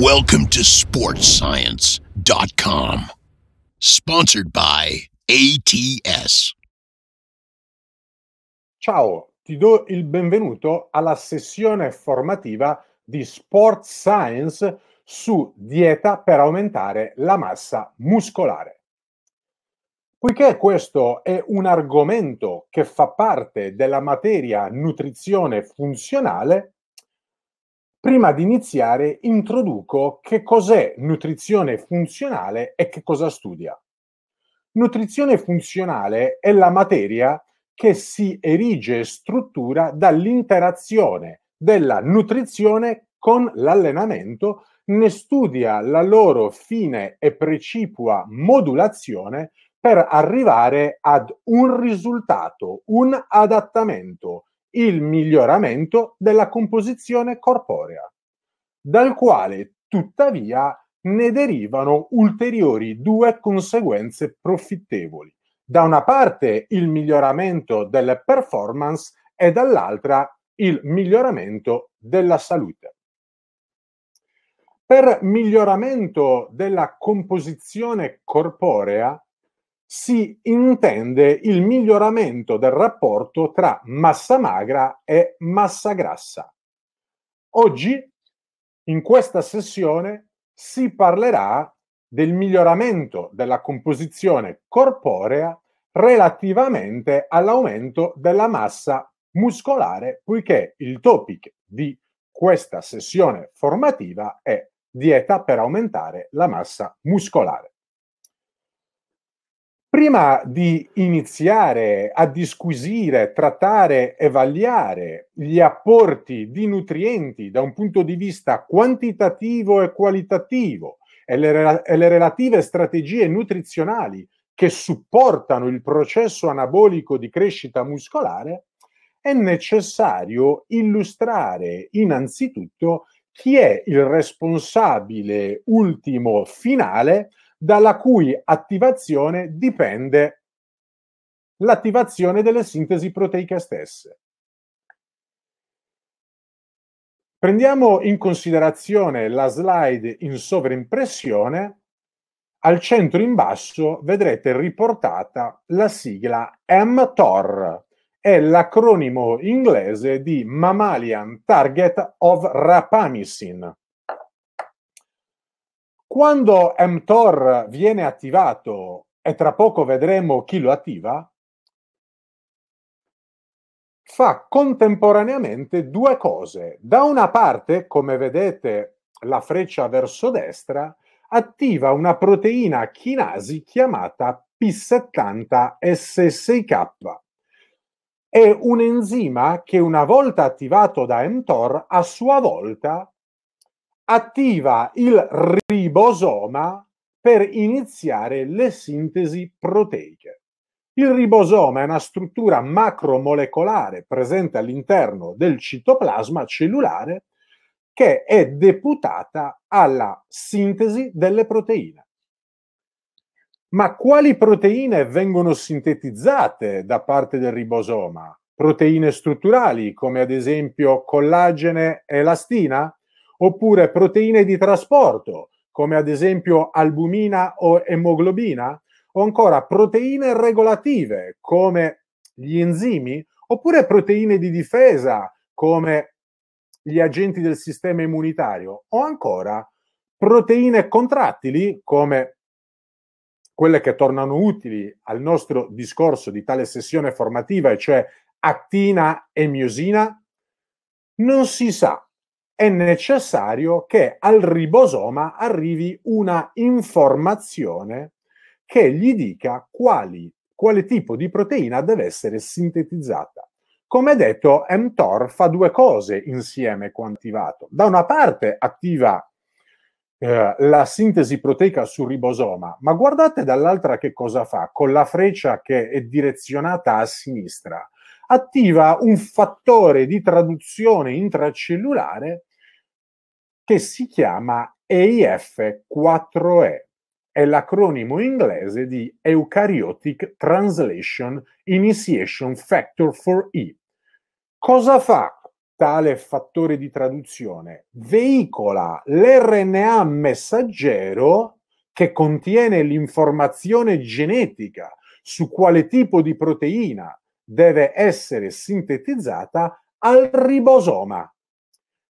Welcome to SportsScience.com. Sponsored by ATS. Ciao, ti do il benvenuto alla sessione formativa di Sport Science su dieta per aumentare la massa muscolare. Poiché questo è un argomento che fa parte della materia nutrizione funzionale, Prima di iniziare introduco che cos'è nutrizione funzionale e che cosa studia. Nutrizione funzionale è la materia che si erige e struttura dall'interazione della nutrizione con l'allenamento, ne studia la loro fine e precipua modulazione per arrivare ad un risultato, un adattamento, il miglioramento della composizione corporea, dal quale tuttavia ne derivano ulteriori due conseguenze profittevoli. Da una parte il miglioramento delle performance e dall'altra il miglioramento della salute. Per miglioramento della composizione corporea si intende il miglioramento del rapporto tra massa magra e massa grassa. Oggi, in questa sessione, si parlerà del miglioramento della composizione corporea relativamente all'aumento della massa muscolare, poiché il topic di questa sessione formativa è dieta per aumentare la massa muscolare. Prima di iniziare a disquisire, trattare e vagliare gli apporti di nutrienti da un punto di vista quantitativo e qualitativo e le, e le relative strategie nutrizionali che supportano il processo anabolico di crescita muscolare, è necessario illustrare innanzitutto chi è il responsabile ultimo finale dalla cui attivazione dipende l'attivazione delle sintesi proteiche stesse. Prendiamo in considerazione la slide in sovrimpressione. Al centro in basso vedrete riportata la sigla mTOR, è l'acronimo inglese di Mammalian Target of Rapamycin. Quando mTOR viene attivato, e tra poco vedremo chi lo attiva, fa contemporaneamente due cose. Da una parte, come vedete, la freccia verso destra attiva una proteina chinasi chiamata P70S6K. È un enzima che una volta attivato da mTOR, a sua volta attiva il ribosoma per iniziare le sintesi proteiche. Il ribosoma è una struttura macromolecolare presente all'interno del citoplasma cellulare che è deputata alla sintesi delle proteine. Ma quali proteine vengono sintetizzate da parte del ribosoma? Proteine strutturali come ad esempio collagene e elastina? oppure proteine di trasporto, come ad esempio albumina o emoglobina, o ancora proteine regolative, come gli enzimi, oppure proteine di difesa, come gli agenti del sistema immunitario, o ancora proteine contrattili, come quelle che tornano utili al nostro discorso di tale sessione formativa, e cioè attina e miosina, non si sa è necessario che al ribosoma arrivi una informazione che gli dica quali, quale tipo di proteina deve essere sintetizzata. Come detto, mTOR fa due cose insieme quantivato. Da una parte attiva eh, la sintesi proteica sul ribosoma, ma guardate dall'altra che cosa fa, con la freccia che è direzionata a sinistra, attiva un fattore di traduzione intracellulare che si chiama EIF4E. È l'acronimo inglese di Eukaryotic Translation Initiation Factor for e Cosa fa tale fattore di traduzione? Veicola l'RNA messaggero che contiene l'informazione genetica su quale tipo di proteina deve essere sintetizzata al ribosoma.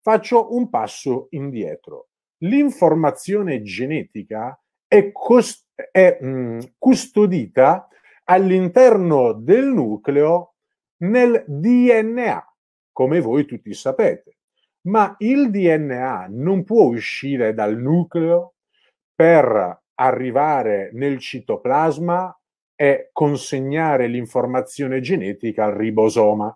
Faccio un passo indietro. L'informazione genetica è, cost- è mh, mm, custodita all'interno del nucleo nel DNA, come voi tutti sapete. Ma il DNA non può uscire dal nucleo per arrivare nel citoplasma e consegnare l'informazione genetica al ribosoma.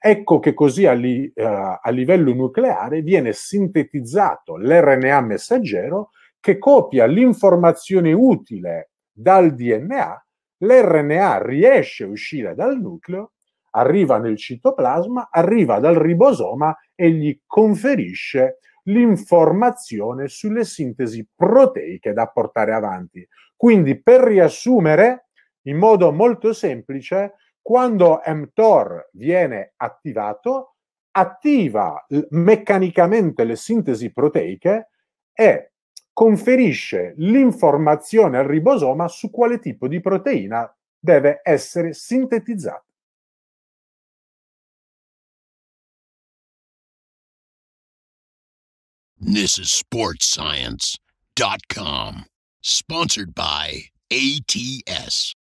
Ecco che così a, li, eh, a livello nucleare viene sintetizzato l'RNA messaggero che copia l'informazione utile dal DNA, l'RNA riesce a uscire dal nucleo, arriva nel citoplasma, arriva dal ribosoma e gli conferisce l'informazione sulle sintesi proteiche da portare avanti. Quindi, per riassumere, in modo molto semplice, quando mTOR viene attivato, attiva meccanicamente le sintesi proteiche e conferisce l'informazione al ribosoma su quale tipo di proteina deve essere sintetizzata. This is sportscience.com, sponsored by ATS.